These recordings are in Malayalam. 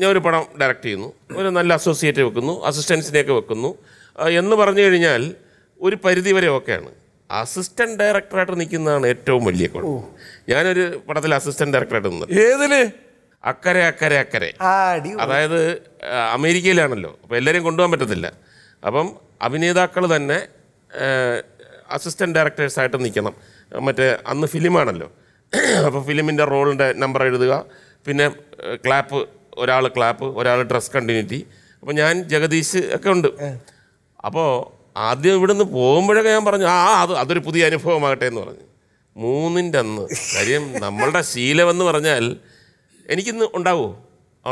ഞാൻ ഒരു പടം ഡയറക്റ്റ് ചെയ്യുന്നു ഒരു നല്ല അസോസിയേറ്റ് വെക്കുന്നു അസിസ്റ്റൻസിനെയൊക്കെ വെക്കുന്നു എന്ന് പറഞ്ഞു കഴിഞ്ഞാൽ ഒരു പരിധി വരെ ഒക്കെയാണ് അസിസ്റ്റന്റ് ഡയറക്ടറായിട്ട് നിൽക്കുന്നതാണ് ഏറ്റവും വലിയ കുഴപ്പം ഞാനൊരു പടത്തിൽ അസിസ്റ്റന്റ് ഡയറക്ടറായിട്ട് നിന്നു ഏതില് അക്കരെ അക്കരെ അക്കരെ അതായത് അമേരിക്കയിലാണല്ലോ അപ്പോൾ എല്ലാവരെയും കൊണ്ടുപോകാൻ പറ്റത്തില്ല അപ്പം അഭിനേതാക്കൾ തന്നെ അസിസ്റ്റന്റ് ഡയറക്ടേഴ്സായിട്ട് നിൽക്കണം മറ്റേ അന്ന് ഫിലിമാണല്ലോ അപ്പോൾ ഫിലിമിൻ്റെ റോളിൻ്റെ നമ്പർ എഴുതുക പിന്നെ ക്ലാപ്പ് ഒരാൾ ക്ലാപ്പ് ഒരാൾ ഡ്രസ് കണ്ടിന്യൂറ്റി അപ്പോൾ ഞാൻ ജഗദീഷ് ഒക്കെ ഉണ്ട് അപ്പോൾ ആദ്യം ഇവിടുന്ന് പോകുമ്പോഴൊക്കെ ഞാൻ പറഞ്ഞു ആ അത് അതൊരു പുതിയ അനുഭവമാകട്ടെ എന്ന് പറഞ്ഞു മൂന്നിൻ്റെ അന്ന് കാര്യം നമ്മളുടെ ശീലമെന്ന് പറഞ്ഞാൽ എനിക്കിന്ന് ഉണ്ടാവുമോ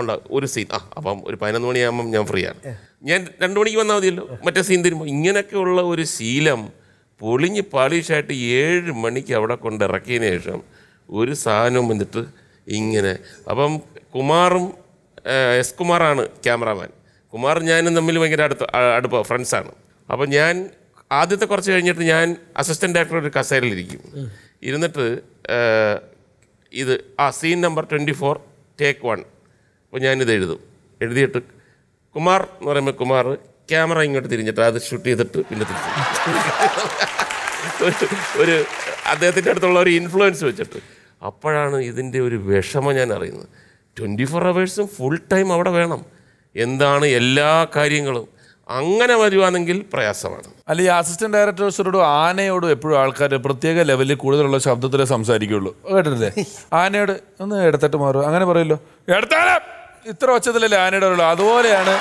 ഉണ്ടാവും ഒരു സീൻ ആ അപ്പം ഒരു പതിനൊന്ന് മണിയാകുമ്പം ഞാൻ ഫ്രീ ആണ് ഞാൻ രണ്ട് മണിക്ക് വന്നാൽ മതിയല്ലോ മറ്റേ സീൻ തരുമ്പോൾ ഇങ്ങനെയൊക്കെയുള്ള ഒരു ശീലം പൊളിഞ്ഞ് പാളിഷായിട്ട് ഏഴ് മണിക്ക് അവിടെ കൊണ്ട് ഇറക്കിയതിന് ശേഷം ഒരു സാധനവും വന്നിട്ട് ഇങ്ങനെ അപ്പം കുമാറും എസ് കുമാറാണ് ക്യാമറാമാൻ കുമാർ ഞാനും തമ്മിൽ ഭയങ്കര അടുത്ത് അടുപ്പ ഫ്രണ്ട്സാണ് അപ്പോൾ ഞാൻ ആദ്യത്തെ കുറച്ച് കഴിഞ്ഞിട്ട് ഞാൻ അസിസ്റ്റൻ്റ് ഡയറക്ടർ ഒരു കസേരയിലിരിക്കും ഇരുന്നിട്ട് ഇത് ആ scene number twenty four take one അപ്പോൾ ഞാനിത് എഴുതും എഴുതിയിട്ട് കുമാർ എന്ന് പറയുമ്പോൾ കുമാർ ക്യാമറ ഇങ്ങോട്ട് തിരിഞ്ഞിട്ട് അത് ഷൂട്ട് ചെയ്തിട്ട് പിന്നെ തിരിച്ചു ഒരു അദ്ദേഹത്തിൻ്റെ അടുത്തുള്ള ഒരു ഇൻഫ്ലുവൻസ് വെച്ചിട്ട് അപ്പോഴാണ് ഇതിൻ്റെ ഒരു വിഷമം ഞാൻ അറിയുന്നത് ട്വൻറ്റി ഫോർ അവേഴ്സും ഫുൾ ടൈം അവിടെ വേണം എന്താണ് എല്ലാ കാര്യങ്ങളും അങ്ങനെ വരുവാണെങ്കിൽ പ്രയാസമാണ് അല്ല ഈ അസിസ്റ്റന്റ് ഡയറക്ടേഴ്സിനോടും ആനയോടും എപ്പോഴും ആൾക്കാർ പ്രത്യേക ലെവലിൽ കൂടുതലുള്ള ശബ്ദത്തിൽ സംസാരിക്കുള്ളൂ കേട്ടില്ലേ ആനയോട് ഒന്ന് എടുത്തിട്ട് മാറും അങ്ങനെ പറയല്ലോ എടുത്താലും ഇത്ര ഒച്ചതിലല്ലേ ആനയുടെ അതുപോലെയാണ്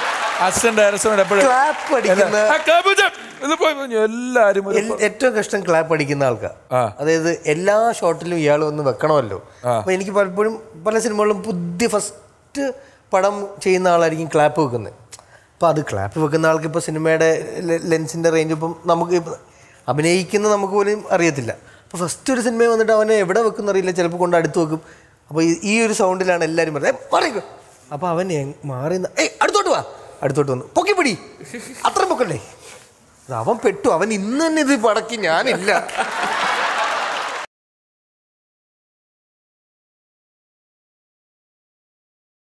എല്ലാരും ഏറ്റവും കഷ്ടം ക്ലാപ്പ് അടിക്കുന്ന ആൾക്കാർ അതായത് എല്ലാ ഷോട്ടിലും ഇയാൾ ഒന്ന് വെക്കണമല്ലോ അപ്പൊ എനിക്ക് പലപ്പോഴും പല സിനിമകളിലും പുതിയ ഫസ്റ്റ് പടം ചെയ്യുന്ന ആളായിരിക്കും ക്ലാപ്പ് വെക്കുന്നത് അപ്പോൾ അത് ക്ലാപ്പ് വെക്കുന്ന ആൾക്ക് ഇപ്പൊ സിനിമയുടെ ലെൻസിന്റെ റേഞ്ച് ഇപ്പം നമുക്ക് അഭിനയിക്കുന്ന നമുക്ക് പോലും അറിയത്തില്ല അപ്പോൾ ഫസ്റ്റ് ഒരു സിനിമ വന്നിട്ട് അവനെ എവിടെ വെക്കുന്ന അറിയില്ല ചിലപ്പോൾ കൊണ്ട് അടുത്ത് വെക്കും അപ്പോൾ ഈ ഒരു സൗണ്ടിലാണ് എല്ലാവരും പറയുന്നത് മാറി അപ്പോൾ അവൻ മാറി ഏയ് അടുത്തോട്ട് വാ അടുത്തോട്ട് വന്നു പൊക്കിപ്പിടി അത്രയും പൊക്കണ്ടേ അവൻ പെട്ടു അവൻ ഇന്ന് തന്നെ ഇത് പടക്കി ഞാനില്ല